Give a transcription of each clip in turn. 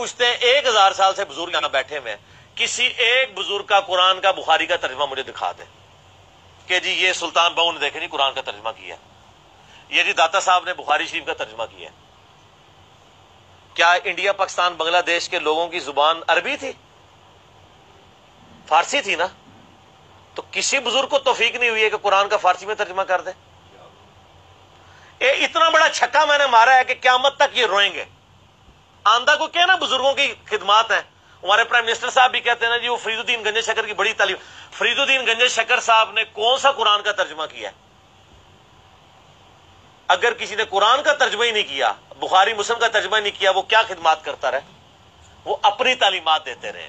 पूछते हैं एक हजार साल से बुजुर्ग यहां बैठे हुए हैं किसी एक बुजुर्ग का कुरान का बुखारी का तर्जमा मुझे दिखा दे के जी ये सुल्तान बहू ने देखे नहीं कुरान का तर्जमा किया ये जी दाता साहब ने बुखारी शरीफ का तर्जमा किया क्या इंडिया पाकिस्तान बांग्लादेश के लोगों की जुबान अरबी थी फारसी थी ना तो किसी बुजुर्ग को तोफीक नहीं हुई है कि कुरान का फारसी में तर्जमा कर दे ए, इतना बड़ा छक्का मैंने मारा है कि मत तक ये रोएंगे आंदा को क्या ना बुजुर्गों की खिदमत है हमारे प्राइम मिनिस्टर साहब भी कहते हैं ना जी वो फरीदुद्दीन गंजे शकर की बड़ी तालीम फरीदुद्दीन गंजे शकर साहब ने कौन सा कुरान का तर्जमा किया अगर किसी ने कुरान का तर्जमा ही नहीं किया बुखारी मुस्लिम का तर्जमा ही नहीं किया वो क्या खिदमत करता रहे वो अपनी तालीमत देते रहे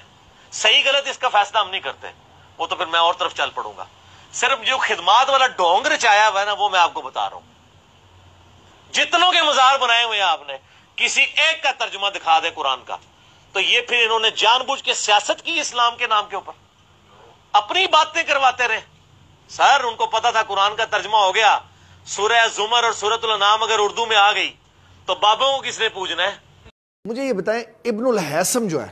सही गलत इसका फैसला हम नहीं करते वो तो फिर मैं और तरफ चल पड़ूंगा सिर्फ जो खिदमत वाला डोंग रचाया हुआ है ना वो मैं आपको बता रहा हूं जितनों के मजार बनाए हुए हैं आपने किसी एक का तर्जुमा दिखा दे कुरान का तो ये फिर इन्होंने जानबूझ के सियासत की इस्लाम के नाम के ऊपर अपनी बातें करवाते रहे सर उनको पता था कुरान का तर्जमा हो गया सूर्य जुमर और सूरत नाम अगर उर्दू में आ गई तो बाबों को किसने पूजना है मुझे ये बताएं इब्नुल हैसम जो है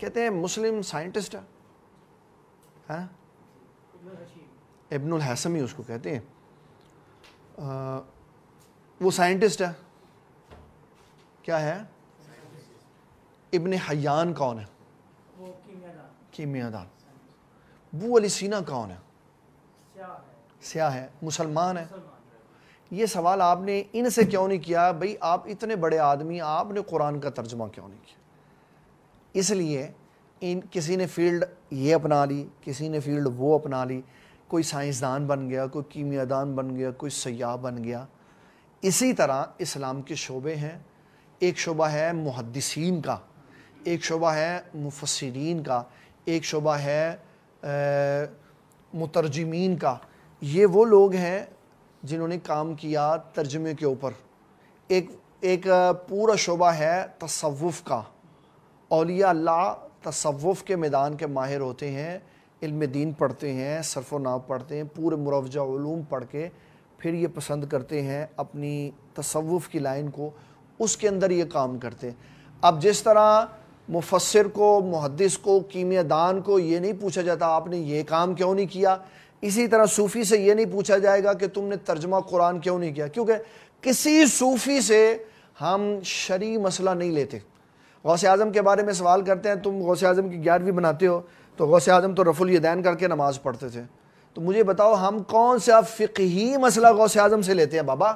कहते हैं मुस्लिम साइंटिस्ट है, है? हाँ? इब्नुल हैसम ही उसको कहते हैं आ, वो साइंटिस्ट है क्या है इबन हयान कौन है कीमियादान बू अली सीना कौन है स्या है मुसलमान है ये सवाल आपने इनसे क्यों नहीं किया भाई आप इतने बड़े आदमी आपने कुरान का तर्जमा क्यों नहीं किया इसलिए इन किसी ने फील्ड ये अपना ली किसी ने फील्ड वो अपना ली कोई साइंसदान बन गया कोई कीमियादान बन गया कोई सयाह बन गया इसी तरह इस्लाम के शोबे हैं एक शुबा है मुहदसिन का एक शोबा है मुफसरीन का एक शोबा है मुतरजमीन का ये वो लोग हैं जिन्होंने काम किया तर्जमे के ऊपर एक एक पूरा शोबा है तसवुफ़ का अलिया अल्लाह तसवुफ़ के मैदान के माहिर होते हैं इल्म दीन पढ़ते हैं सरफ नाव पढ़ते हैं पूरे मुरवजाूम पढ़ के फिर ये पसंद करते हैं अपनी तसवुफ़ की लाइन को उसके अंदर ये काम करते हैं अब जिस तरह मुफसर को मुहदस को कीमियादान को ये नहीं पूछा जाता आपने ये काम क्यों नहीं किया इसी तरह सूफ़ी से ये नहीं पूछा जाएगा कि तुमने तर्जमा कुरान क्यों नहीं किया क्योंकि किसी सूफ़ी से हम शरी मसला नहीं लेते गौस आज़म के बारे में सवाल करते हैं तुम गौस आज़म की ग्यारहवीं बनाते हो तो गौस आज़म तो रफुल यदैन करके नमाज़ पढ़ते थे तो मुझे बताओ हम कौन सा फ़िकी मसला गौस आज़म से लेते हैं बाबा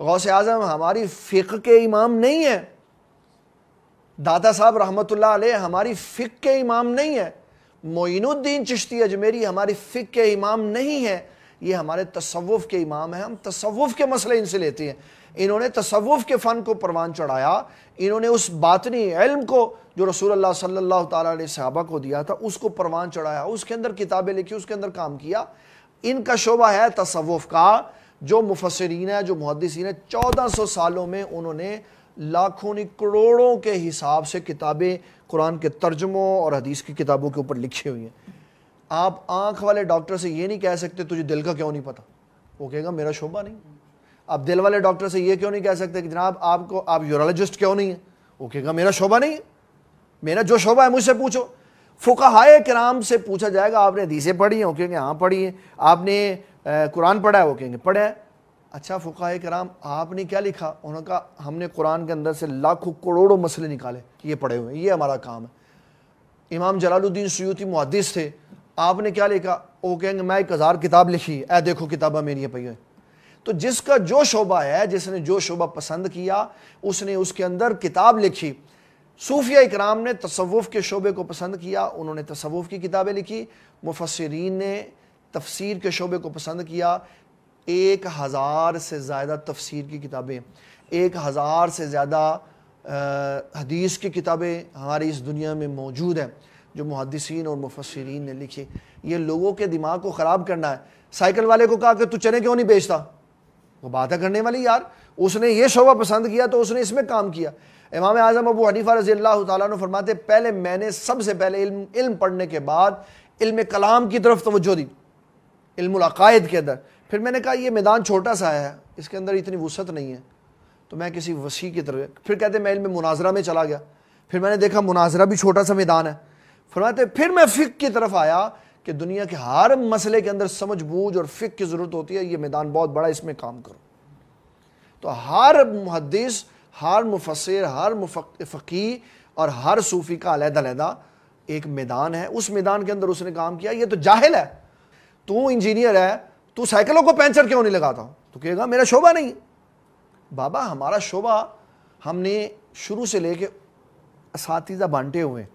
गौसे आज़म हमारी फ़िक के इमाम नहीं है दादा साहब रहमत हमारी फ़िक के इमाम नहीं है मोइनुद्दीन चिश्ती अजमेरी हमारी फ़िक के इमाम नहीं है ये हमारे तसवुफ़ के इमाम हैं हम तसवुफ़ के मसले इनसे लेते हैं इन्होंने तसवुफ़ के फ़न को परवान चढ़ाया इन्होंने उस बातनी इल्म को जो रसूल अल्लाह सल्लल्लाहु अलैहि सहाबा को दिया था उसको परवान चढ़ाया उसके अंदर किताबें लिखी उसके अंदर काम किया इनका शोबा है तसवुफ़ का जो मुफसरीन है जो मुहदसिन है चौदह सौ सालों में उन्होंने लाखों ने करोड़ों के हिसाब से किताबें कुरान के तर्जमों और हदीस की किताबों के ऊपर लिखी हुई हैं आप आंख वाले डॉक्टर से ये नहीं कह सकते तुझे दिल का क्यों नहीं पता वो कहेगा मेरा शोभा नहीं आप दिल वाले डॉक्टर से ये क्यों नहीं कह सकते कि जनाब आपको आप यूरोलॉजिस्ट क्यों नहीं है वो कहेगा मेरा शोभा नहीं है मेरा जो शोभा है मुझसे पूछो फ़ुकाहाए कराम से पूछा जाएगा आपने हदीसें पढ़ी हैं वो हाँ पढ़ी हैं आपने कुरान पढ़ा है वो कहेंगे पढ़ा है अच्छा फ़ुका कराम आपने क्या लिखा उन्होंने कहा हमने कुरान के अंदर से लाखों करोड़ों मसले निकाले ये पढ़े हुए ये हमारा काम है इमाम जलालुद्दीन सयूती मुहदस थे आपने क्या लिखा वो कहेंगे मैं एक हज़ार किताब लिखी ऐ देखो किताबा मेरी पही हुई तो जिसका जो शोबा है जिसने जो शोबा पसंद किया उसने उसके अंदर किताब लिखी सूफिया इकराम ने तसवुफ़ के शोबे को पसंद किया उन्होंने तसवुफ़ की किताबें लिखी मुफसरीन ने तफसीर के शोबे को पसंद किया एक हज़ार से ज़्यादा तफसीर की किताबें एक हज़ार से ज़्यादा हदीस की किताबें हमारी इस दुनिया में मौजूद हैं जो मुहदसिन और मुफसरीन ने लिखी ये लोगों के दिमाग को ख़राब करना है साइकिल वाले को कहा कि तू चने क्यों नहीं बेचता वो बात है करने वाली यार उसने ये शोबा पसंद किया तो उसने इसमें काम किया इमाम आज़म अबू हनीफ़ा रजी अल्लाह तरमाते पहले मैंने सबसे पहले इल्म इल्म पढ़ने के बाद इल्म कलाम की तरफ तोज्जो दी इल्मद के अंदर फिर मैंने कहा ये मैदान छोटा सा है इसके अंदर इतनी वसत नहीं है तो मैं किसी वसी की तरफ फिर कहते मैं इल्म मुनाजरा में चला गया फिर मैंने देखा मुनाजरा भी छोटा सा मैदान है फरमाते फिर मैं फ़िक की तरफ आया कि दुनिया के हर मसले के अंदर समझ बूझ और फ़िक की ज़रूरत होती है ये मैदान बहुत बड़ा इसमें काम करो तो हर मुहदस हर मुफसर हर फ़की और हर सूफ़ी का अलहदा एक मैदान है उस मैदान के अंदर उसने काम किया ये तो जाहिल है तू इंजीनियर है तू साइकिलों को पेंचर क्यों नहीं लगाता तो कहेगा मेरा शोभा नहीं बाबा हमारा शोभा हमने शुरू से लेके इसatiza बांटे हुए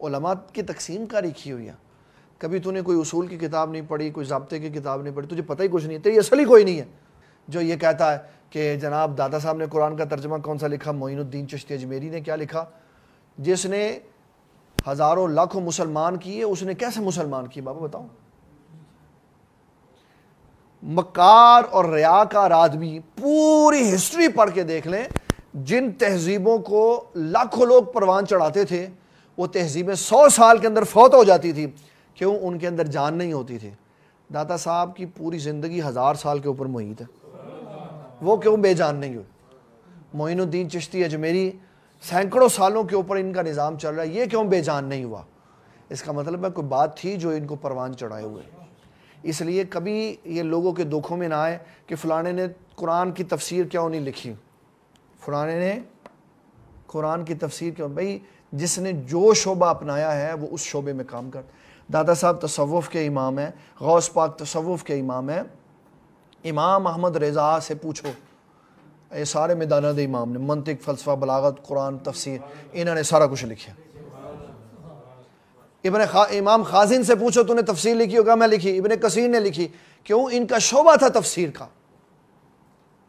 उलमा की तकसीम का की हुई है कभी तूने कोई उसूल की किताब नहीं पढ़ी कोई जबते की किताब नहीं पढ़ी तुझे पता ही कुछ नहीं तेरी असली कोई नहीं है जो ये कहता है कि जनाब दादा साहब ने कुरान का तर्जमा कौन सा लिखा मोइनुद्दीन चश्ती अजमेरी ने क्या लिखा जिसने हज़ारों लाखों मुसलमान किए उसने कैसे मुसलमान किए बाबा बताऊँ मकार और रयाकार आदमी पूरी हिस्ट्री पढ़ के देख लें जिन तहजीबों को लाखों लोग परवान चढ़ाते थे वो तहजीबें सौ साल के अंदर फौत हो जाती थी क्यों उनके अंदर जान नहीं होती थी दाता साहब की पूरी ज़िंदगी हज़ार साल के ऊपर मुहित है वो क्यों बेजान नहीं हुई मोइनुद्दीन चिश्ती अजमेरी सैकड़ों सालों के ऊपर इनका निज़ाम चल रहा है ये क्यों बेजान नहीं हुआ इसका मतलब है कोई बात थी जो इनको परवान चढ़ाए हुए इसलिए कभी ये लोगों के दुखों में ना आए कि फ़लाने ने कुरान की तफसीर क्यों नहीं लिखी फ़लाने ने कुरान की तफसीर क्यों भाई जिसने जो शोबा अपनाया है वो उस शोबे में काम कर दादा साहब तसवुफ़ के इमाम हैं गौस पाक तसवुफ़ के इमाम हैं इमाम अहमद रज़ा से पूछो ये सारे मैदान इमाम ने मनतिक फ़लसफ़ा बलागत कुरान तफसीर इन्होंने सारा कुछ लिखा इबन खा, इमाम खाजिन से पूछो तूने तफसीर लिखी होगा मैं लिखी इबन कसीर ने लिखी क्यों इनका शोबा था तफसीर का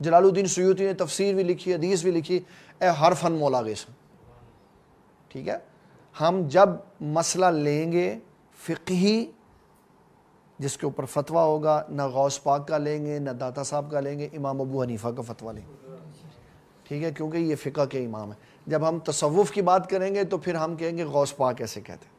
जलालुद्दीन सयूती ने तफसीर भी लिखी हदीस भी लिखी ए हर फन मौला गेस ठीक है हम जब मसला लेंगे फ़िकही जिसके ऊपर फतवा होगा ना गौस पाक का लेंगे ना दाता साहब का लेंगे इमाम अबू हनीफ़ा का फतवा लेंगे ठीक है क्योंकि ये फ़िका के इमाम है जब हम तसवुफ़ की बात करेंगे तो फिर हम कहेंगे गौस पाक ऐसे कहते हैं